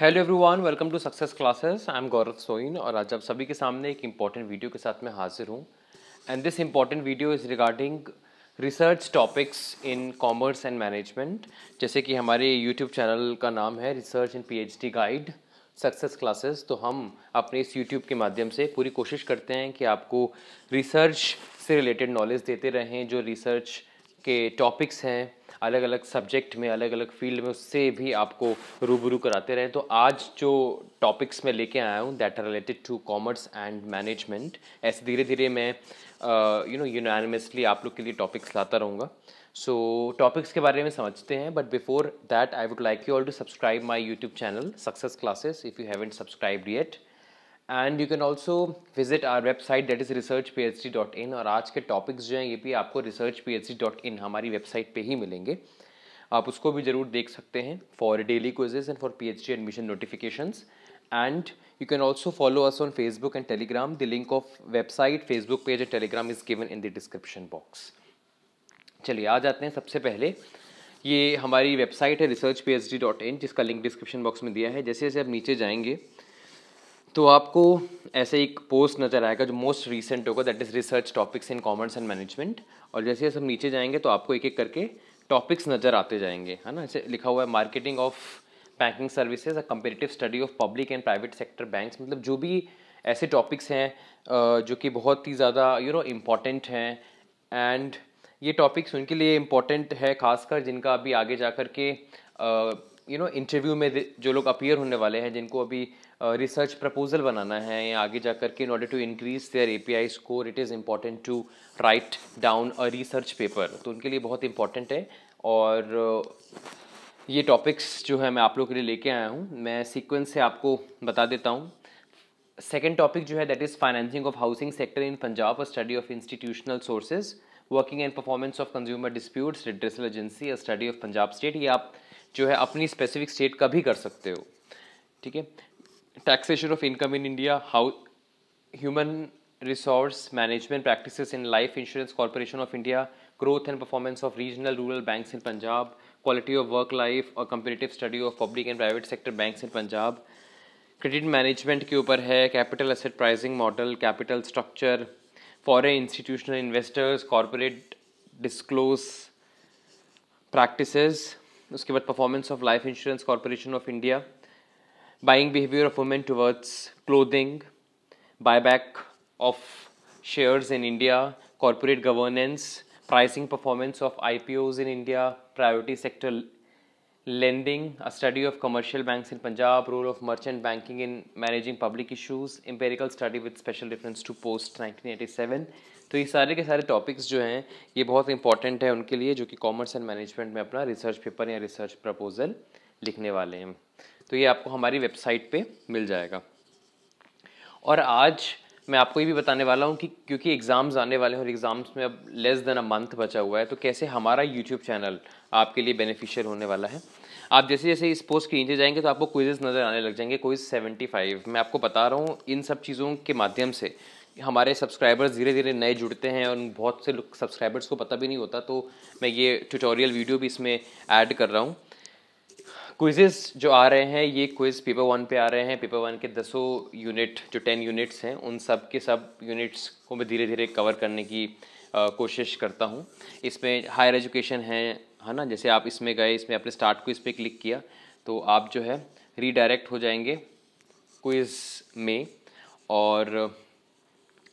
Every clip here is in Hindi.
Hello everyone welcome to Success Classes I am Gaurav Soin और आज आप सभी के सामने एक इम्पॉर्टेंट वीडियो के साथ मैं हाजिर हूँ and this important video is regarding research topics in commerce and management जैसे कि हमारे यूट्यूब चैनल का नाम है research and PhD Guide success Classes तो हम अपने इस यूट्यूब के माध्यम से पूरी कोशिश करते हैं कि आपको रिसर्च से रिलेटेड नॉलेज देते रहें जो रिसर्च के टॉपिक्स हैं अलग अलग सब्जेक्ट में अलग अलग फील्ड में उससे भी आपको रूबरू कराते रहे तो आज जो टॉपिक्स मैं लेके आया हूँ that are related to commerce and management ऐसे धीरे धीरे मैं यू नो यूनानिमसली आप लोग के लिए टॉपिक्स लाता रहूँगा सो so, टॉपिक्स के बारे में समझते हैं but before that I would like you all to subscribe my YouTube channel Success Classes if you haven't subscribe yet and you can also visit our website that is research P H D dot in और आज के टॉपिक्स जो हैं ये भी आपको research P H D dot in हमारी वेबसाइट पर ही मिलेंगे आप उसको भी ज़रूर देख सकते हैं for daily quizzes and for P H D admission notification and you can also follow us on Facebook and Telegram the link of website Facebook page and Telegram is given in the description box चलिए आ जाते हैं सबसे पहले ये हमारी वेबसाइट है research P H D dot in जिसका लिंक डिस्क्रिप्शन बॉक्स में दिया है जैसे जैसे आप नीचे जाएंगे तो आपको ऐसे एक पोस्ट नज़र आएगा जो मोस्ट रिसेंट होगा that is research topics in commerce and management और जैसे जैसे हम नीचे जाएंगे तो आपको एक एक करके टॉपिक्स नज़र आते जाएंगे है ना ऐसे लिखा हुआ है marketing of banking services a comparative study of public and private sector bank मतलब जो भी ऐसे टॉपिक्स हैं जो कि बहुत ही ज़्यादा यू नो इम्पॉर्टेंट हैं एंड ये टॉपिक्स उनके लिए इम्पॉर्टेंट है खासकर जिनका अभी आगे जा कर के यू नो इंटरव्यू में जो लोग अपीयर होने वाले हैं जिनको अभी रिसर्च प्रपोजल बनाना है या आगे जा करके in order to increase their A P I score it is important to write down a research paper तो उनके लिए बहुत इंपॉर्टेंट है और ये टॉपिक्स जो है मैं आप लोग के लिए लेके आया हूँ मैं सीक्वेंस से आपको बता देता हूँ सेकेंड टॉपिक जो है that is financing of housing sector in Punjab a study of institutional sources working and performance of consumer disputes redressal agency a study of Punjab state ये आप जो है अपनी स्पेसिफिक स्टेट का भी कर सकते हो ठीक है taxation of income in India how human resource management practice in life insurance corporation of India growth and performance of regional rural bank in Punjab quality of work life और competitive study of public and private sector bank in Punjab credit management के ऊपर है capital asset pricing model capital structure foreign institutional investors corporate disclosure practice उसके बाद performance of life insurance corporation of India buying behavior of women towards clothing, buyback of shares in India, corporate governance, pricing performance of IPOs in India, priority sector lending, a study of commercial banks in Punjab, role of merchant banking in managing public issues, empirical study with special reference to post 1987. तो ये सारे के सारे टॉपिक्स जो हैं ये बहुत इंपॉर्टेंट है उनके लिए जो कि कॉमर्स एंड मैनेजमेंट में अपना रिसर्च पेपर या रिसर्च प्रपोजल लिखने वाले हैं तो ये आपको हमारी वेबसाइट पे मिल जाएगा और आज मैं आपको ये भी बताने वाला हूँ कि क्योंकि एग्ज़ाम्स आने वाले हैं और एग्ज़ाम्स में अब लेस देन अ मंथ बचा हुआ है तो कैसे हमारा यूट्यूब चैनल आपके लिए बेनिफिशियल होने वाला है आप जैसे जैसे इस पोस्ट के नीचे जाएंगे तो आपको क्विजेज नज़र आने लग जाएंगे क्विज फ़ाइव मैं आपको बता रहा हूँ इन सब चीज़ों के माध्यम से हमारे सब्सक्राइबर्स धीरे धीरे नए जुड़ते हैं और बहुत से सब्सक्राइबर्स को पता भी नहीं होता तो मैं ये ट्यूटोरियल वीडियो भी इसमें ऐड कर रहा हूँ क्विजेस जो आ रहे हैं ये क्विज पेपर वन पे आ रहे हैं पेपर वन के दसों यूनिट जो टेन यूनिट्स हैं उन सब के सब यूनिट्स को मैं धीरे धीरे कवर करने की आ, कोशिश करता हूँ इसमें हायर एजुकेशन है है ना जैसे आप इसमें गए इसमें आपने स्टार्ट क्विज पे क्लिक किया तो आप जो है रीडायरेक्ट हो जाएंगे क्विज में और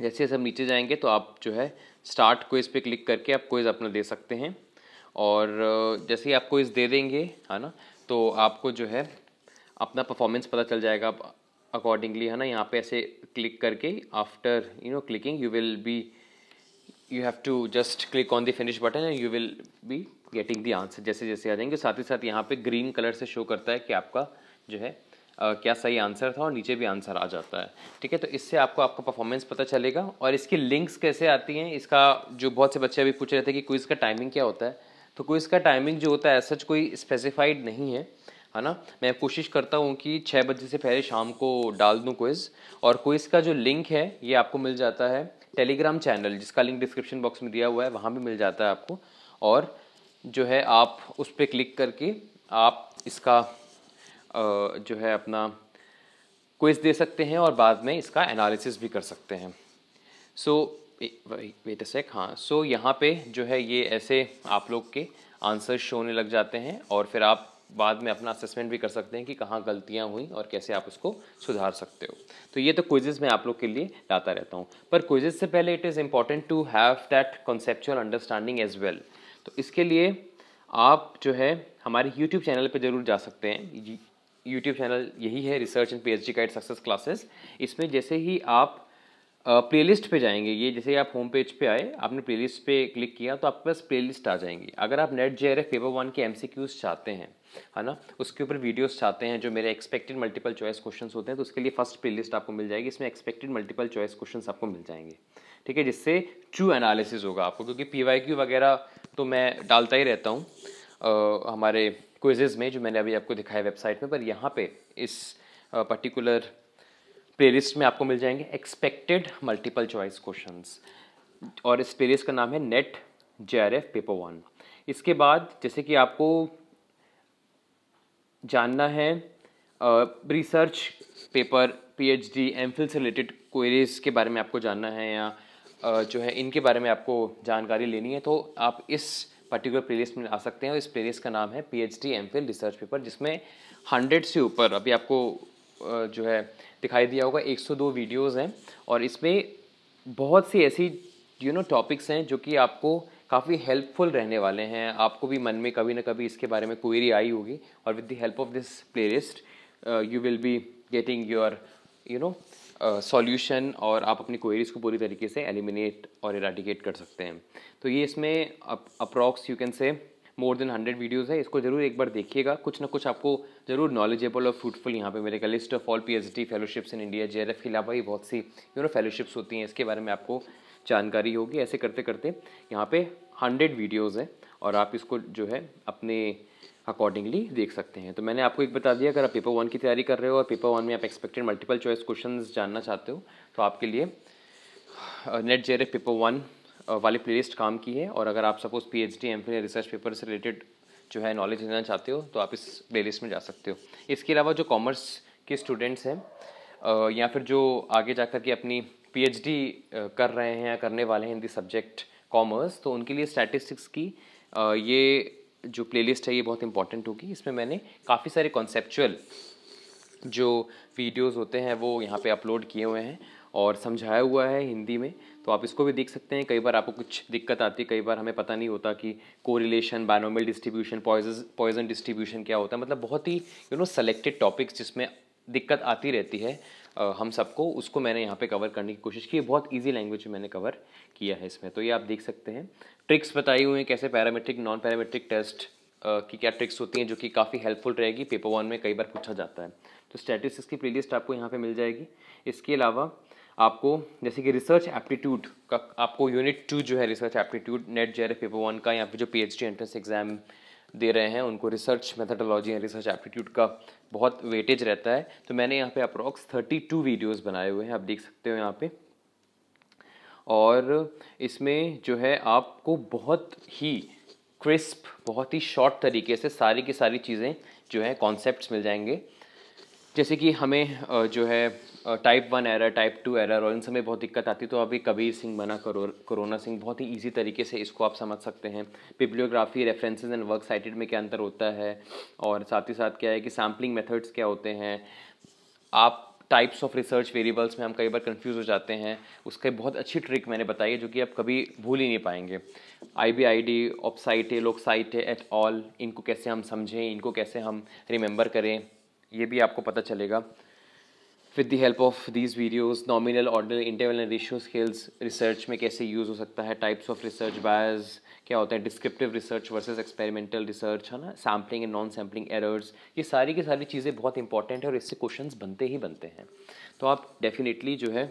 जैसे जैसे नीचे जाएंगे तो आप जो है स्टार्ट क्विज़ पे क्लिक करके आप क्विज़ अपना दे सकते हैं और जैसे ही आप क्विज़ दे देंगे है ना तो आपको जो है अपना परफॉर्मेंस पता चल जाएगा अकॉर्डिंगली है ना यहाँ पे ऐसे क्लिक करके after you know clicking you will be you have to just click on the finish button and you will be getting the answer जैसे जैसे आ जाएंगे साथ ही साथ यहाँ पे ग्रीन कलर से शो करता है कि आपका जो है आ, क्या सही आंसर था और नीचे भी आंसर आ जाता है ठीक है तो इससे आपको आपका परफॉर्मेंस पता चलेगा और इसकी लिंक्स कैसे आती हैं इसका जो बहुत से बच्चे अभी पूछ रहे थे कि क्विज़ का टाइमिंग क्या होता है तो कोई इसका टाइमिंग जो होता है सच कोई स्पेसिफाइड नहीं है है ना मैं कोशिश करता हूँ कि छः बजे से पहले शाम को डाल दूँ क्विज़ और क्विज़ का जो लिंक है ये आपको मिल जाता है टेलीग्राम चैनल जिसका लिंक डिस्क्रिप्शन बॉक्स में दिया हुआ है वहाँ भी मिल जाता है आपको और जो है आप उस पर क्लिक करके आप इसका जो है अपना क्विज़ दे सकते हैं और बाद में इसका एनालिसिस भी कर सकते हैं सो so, वेट अ सेक हाँ सो so, यहाँ पे जो है ये ऐसे आप लोग के आंसर्स शो होने लग जाते हैं और फिर आप बाद में अपना असेसमेंट भी कर सकते हैं कि कहाँ गलतियाँ हुई और कैसे आप उसको सुधार सकते हो तो ये तो क्विजेज़ मैं आप लोग के लिए लाता रहता हूँ पर क्विजेज से पहले it is important to have that conceptual understanding as well तो इसके लिए आप जो है हमारे यूट्यूब चैनल पर ज़रूर जा सकते हैं यूट्यूब चैनल यही है research and P H D guide success classes इसमें जैसे ही आप प्लेलिस्ट पे जाएंगे ये जैसे आप होम पेज पे आए आपने प्लेलिस्ट पे क्लिक किया तो आपके पास प्लेलिस्ट आ जाएंगी अगर आप NET J R F paper one के एम चाहते हैं है ना उसके ऊपर वीडियोस चाहते हैं जो मेरे एक्सपेक्टेड मल्टीपल चॉइस क्वेश्चंस होते हैं तो उसके लिए फर्स्ट प्लेलिस्ट आपको मिल जाएगी इसमें एक्सपेक्टेड मल्टीपल चॉइस क्वेश्चन आपको मिल जाएंगे ठीक है जिससे ट्रू एनालिसिस होगा आपको क्योंकि पी वाई क्यू वगैरह तो मैं डालता ही रहता हूँ हमारे क्विजेज़ में जो मैंने अभी आपको दिखाया वेबसाइट में पर यहाँ पर इस पर्टिकुलर प्लेलिस्ट में आपको मिल जाएंगे एक्सपेक्टेड मल्टीपल चॉइस क्वेश्चंस और इस प्लेलिस्ट का नाम है NET J R F paper one इसके बाद जैसे कि आपको जानना है रिसर्च पेपर पीएचडी एमफिल से रिलेटेड क्वेरीज के बारे में आपको जानना है या uh, जो है इनके बारे में आपको जानकारी लेनी है तो आप इस पर्टिकुलर प्लेलिस्ट में आ सकते हैं और इस प्लेलिस्ट का नाम है पीएचडी एमफिल रिसर्च पेपर जिसमें हंड्रेड से ऊपर अभी आपको जो है दिखाई दिया होगा 102 वीडियोस हैं और इसमें बहुत सी ऐसी यू नो टॉपिक्स हैं जो कि आपको काफ़ी हेल्पफुल रहने वाले हैं आपको भी मन में कभी ना कभी इसके बारे में क्वेरी आई होगी और with the help of this playlist you will be getting your you know solution और आप अपनी क्वेरीज को पूरी तरीके से एलिमिनेट और इराडिकेट कर सकते हैं तो ये इसमें approx you can say more than hundred videos है इसको ज़रूर एक बार देखिएगा कुछ ना कुछ आपको ज़रूर नॉलेजेबल और फ्रूटफुल यहाँ पे मेरे list of all PhD fellowships in India J के अलावा ही बहुत सी यू नो फेलोशिप्स होती हैं इसके बारे में आपको जानकारी होगी ऐसे करते करते यहाँ पे हंड्रेड वीडियोज़ हैं और आप इसको जो है अपने अकॉर्डिंगली देख सकते हैं तो मैंने आपको एक बता दिया अगर आप पेपर वन की तैयारी कर रहे हो और पेपर वन में आप एक्सपेक्टेड मल्टीपल चॉइस क्वेश्चन जानना चाहते हो तो आपके लिए नेट जे पेपर वन वाली प्लेलिस्ट काम की है और अगर आप suppose P H D MPhil research paper से रिलेटेड जो है नॉलेज लेना चाहते हो तो आप इस प्लेलिस्ट में जा सकते हो इसके अलावा जो कॉमर्स के स्टूडेंट्स हैं या फिर जो आगे जा कर के अपनी डी कर रहे हैं या करने वाले हैं इन दी सब्जेक्ट कॉमर्स तो उनके लिए स्टैटिस्टिक्स की ये जो प्लेलिस्ट है ये बहुत इंपॉर्टेंट होगी इसमें मैंने काफ़ी सारे कॉन्सेप्चुअल जो वीडियोस होते हैं वो यहाँ पे अपलोड किए हुए हैं और समझाया हुआ है हिंदी में तो आप इसको भी देख सकते हैं कई बार आपको कुछ दिक्कत आती है कई बार हमें पता नहीं होता कि correlation binomial distribution Poisson Poisson distribution क्या होता है मतलब बहुत ही यू नो सेलेक्टेड टॉपिक्स जिसमें दिक्कत आती रहती है आ, हम सबको उसको मैंने यहाँ पे कवर करने की कोशिश की बहुत इजी लैंग्वेज में मैंने कवर किया है इसमें तो ये आप देख सकते हैं ट्रिक्स बताई हुई हैं कैसे पैरामेट्रिक नॉन पैरामेट्रिक टेस्ट की क्या ट्रिक्स होती हैं जो कि काफ़ी हेल्पफुल रहेगी पेपर वन में कई बार पूछा जाता है तो स्टैटिस्टिक्स की प्ले आपको यहाँ पर मिल जाएगी इसके अलावा आपको जैसे कि रिसर्च एप्टीट्यूड का आपको यूनिट टू जो है research aptitude NET J paper one का यहाँ फिर जो पी एंट्रेंस एग्जाम दे रहे हैं उनको रिसर्च मेथडोलॉजी या रिसर्च एप्टीट्यूड का बहुत वेटेज रहता है तो मैंने यहाँ पे अप्रॉक्स थर्टी टू वीडियोज़ बनाए हुए हैं आप देख सकते हो यहाँ पे और इसमें जो है आपको बहुत ही क्रिस्प बहुत ही शॉर्ट तरीके से सारी की सारी चीज़ें जो है कॉन्सेप्ट मिल जाएंगे जैसे कि हमें जो है type one error type two error और इन समय बहुत दिक्कत आती तो अभी कबीर सिंह बना करो करोना सिंह बहुत ही इजी तरीके से इसको आप समझ सकते हैं bibliography references and work cited में क्या अंतर होता है और साथ ही साथ क्या है कि सैम्पलिंग मेथड्स क्या होते हैं आप टाइप्स ऑफ रिसर्च वेरिएबल्स में हम कई बार कन्फ्यूज़ हो जाते हैं उसके बहुत अच्छी ट्रिक मैंने बताई है जो कि आप कभी भूल ही नहीं पाएंगे आई बी आई डी है साइट है एट ऑल इनको कैसे हम समझें इनको कैसे हम रिमेंबर करें ये भी आपको पता चलेगा with the help of these videos nominal order interval and ratio scales research में कैसे यूज़ हो सकता है टाइप्स ऑफ रिसर्च बायर्स क्या होते हैं descriptive research versus experimental research है ना sampling and non sampling errors ये सारी की सारी चीज़ें बहुत इंपॉर्टेंट है और इससे क्वेश्चन बनते ही बनते हैं तो आप डेफिनेटली जो है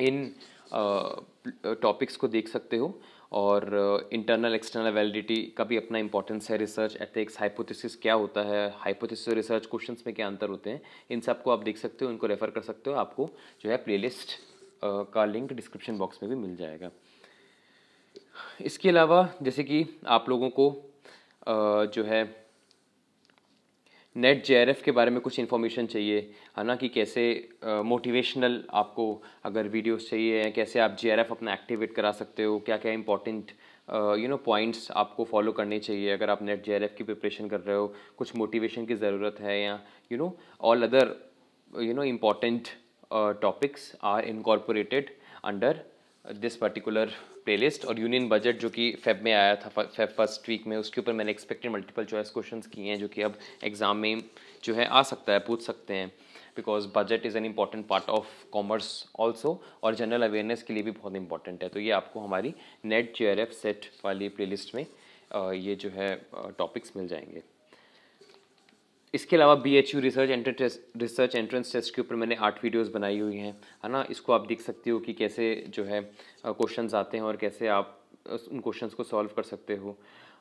इन टॉपिक्स uh, को देख सकते हो और इंटरनल एक्सटर्नल वैलिडिटी का भी अपना इंपॉर्टेंस है रिसर्च एथिक्स हाइपोथेसिस क्या होता है हाइपोथेसिस और रिसर्च क्वेश्चंस में क्या अंतर होते हैं इन सब को आप देख सकते हो इनको रेफर कर सकते हो आपको जो है प्लेलिस्ट uh, का लिंक डिस्क्रिप्शन बॉक्स में भी मिल जाएगा इसके अलावा जैसे कि आप लोगों को uh, जो है नेट जे के बारे में कुछ इन्फॉर्मेशन चाहिए है ना कि कैसे मोटिवेशनल uh, आपको अगर वीडियोस चाहिए हैं कैसे आप जे अपना एक्टिवेट करा सकते हो क्या क्या इंपॉर्टेंट यू नो पॉइंट्स आपको फॉलो करने चाहिए अगर आप नेट जे की प्रिपरेशन कर रहे हो कुछ मोटिवेशन की ज़रूरत है या you know all other you know important topics are incorporated under this particular playlist और यूनियन बजट जो कि फेब में आया था फेब फर्स्ट वीक में उसके ऊपर मैंने एक्सपेक्टेड मल्टीपल चॉइस क्वेश्चन किए हैं जो कि अब एग्ज़ाम में जो है आ सकता है पूछ सकते हैं because budget is an important part of commerce also और जनरल अवेयरनेस के लिए भी बहुत इंपॉर्टेंट है तो ये आपको हमारी नेट जे सेट वाली प्ले लिस्ट में ये जो है टॉपिक्स मिल जाएंगे इसके अलावा B H U research entrance research entrance test के ऊपर मैंने आठ वीडियोस बनाई हुई हैं है ना इसको आप देख सकते हो कि कैसे जो है क्वेश्चंस आते हैं और कैसे आप उन क्वेश्चंस को सॉल्व कर सकते हो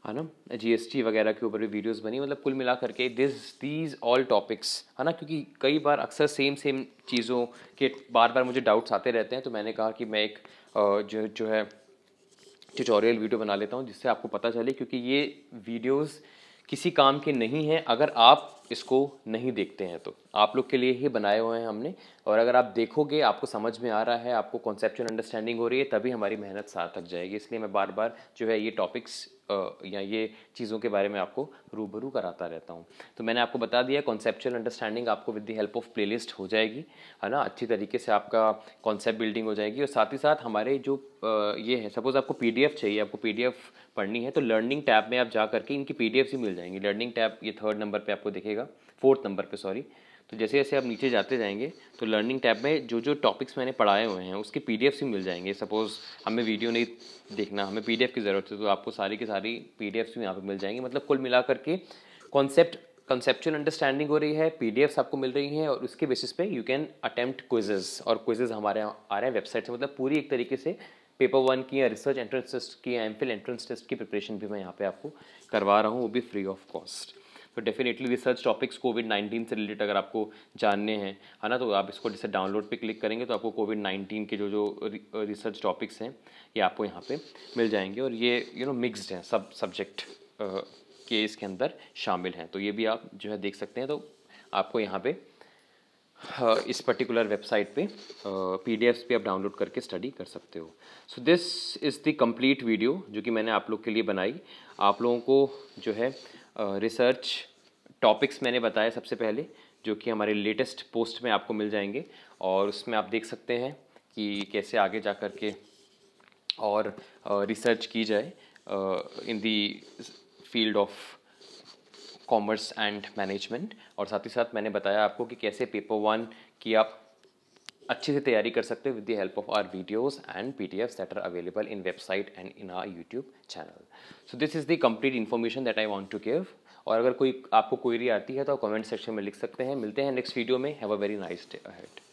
है ना जीएसटी वगैरह के ऊपर भी वीडियोस बनी मतलब कुल मिला करके दिस दीज ऑल टॉपिक्स है ना क्योंकि कई बार अक्सर सेम सेम चीज़ों के बार बार मुझे डाउट्स आते रहते हैं तो मैंने कहा कि मैं एक जो जो है ट्यूटोरियल वीडियो बना लेता हूँ जिससे आपको पता चले क्योंकि ये वीडियोस किसी काम के नहीं हैं अगर आप इसको नहीं देखते हैं तो आप लोग के लिए ही बनाए हुए हैं हमने और अगर आप देखोगे आपको समझ में आ रहा है आपको कॉन्सेप्चुअल अंडरस्टैंडिंग हो रही है तभी हमारी मेहनत सार्थक जाएगी इसलिए मैं बार बार जो है ये टॉपिक्स या ये चीज़ों के बारे में आपको रूबरू कराता रहता हूँ तो मैंने आपको बता दिया कॉन्सेप्चुअल अंडरस्टैंडिंग आपको with the help of play हो जाएगी है ना अच्छी तरीके से आपका कॉन्सेप्ट बिल्डिंग हो जाएगी और साथ ही साथ हमारे जो ये है सपोज़ आपको पी चाहिए आपको पी पढ़नी है तो लर्निंग टैब में आप जा करके इनकी पी ही मिल जाएंगी लर्निंग टैब ये थर्ड नंबर पर आपको दिखेगा फोर्थ नंबर पर सॉरी तो जैसे जैसे आप नीचे जाते जाएंगे तो लर्निंग टैब में जो जो टॉपिक्स मैंने पढ़ाए हुए हैं उसके पी भी मिल जाएंगे सपोज़ हमें वीडियो नहीं देखना हमें पी की ज़रूरत है तो आपको सारी की सारी पी डी भी यहाँ पर मिल जाएंगे मतलब कुल मिला करके कॉन्सेप्ट कंसेप्चुअल अंडरस्टैंडिंग हो रही है पी आपको मिल रही हैं और उसके बेसिस पे यू कैन अटेम्प्ट क्विजेज और क्विजेज हमारे आ रहे हैं वेबसाइट से मतलब पूरी एक तरीके से पेपर वन की या रिसर्च एंट्रेंस टेस्ट की या एम एंट्रेंस टेस्ट की प्रिपरेशन भी मैं यहाँ पे आपको करवा रहा हूँ वो भी फ्री ऑफ कॉस्ट तो definitely research topics COVID nineteen से रिलेटेड अगर आपको जानने हैं है ना तो आप इसको जैसे डाउनलोड पे क्लिक करेंगे तो आपको कोविड नाइन्टीन के जो जो रिसर्च टॉपिक्स हैं ये आपको यहाँ पे मिल जाएंगे और ये यू नो मिक्सड हैं सब सब्जेक्ट के इसके अंदर शामिल हैं तो ये भी आप जो है देख सकते हैं तो आपको यहाँ पे इस पर्टिकुलर वेबसाइट पे पी डी पे आप डाउनलोड करके स्टडी कर सकते हो so this is the complete video जो कि मैंने आप लोग के लिए बनाई आप लोगों को जो है रिसर्च टॉपिक्स मैंने बताए सबसे पहले जो कि हमारे लेटेस्ट पोस्ट में आपको मिल जाएंगे और उसमें आप देख सकते हैं कि कैसे आगे जा कर के और रिसर्च की जाए in the field of commerce and management और साथ ही साथ मैंने बताया आपको कि कैसे पेपर वन की आप अच्छे से तैयारी कर सकते हो with the help of our videos and P D F that are available in website and in our YouTube channel so this is the complete information that I want to give और अगर कोई आपको क्वेरी आती है तो कमेंट सेक्शन में लिख सकते हैं मिलते हैं नेक्स्ट वीडियो में have a very nice day ahead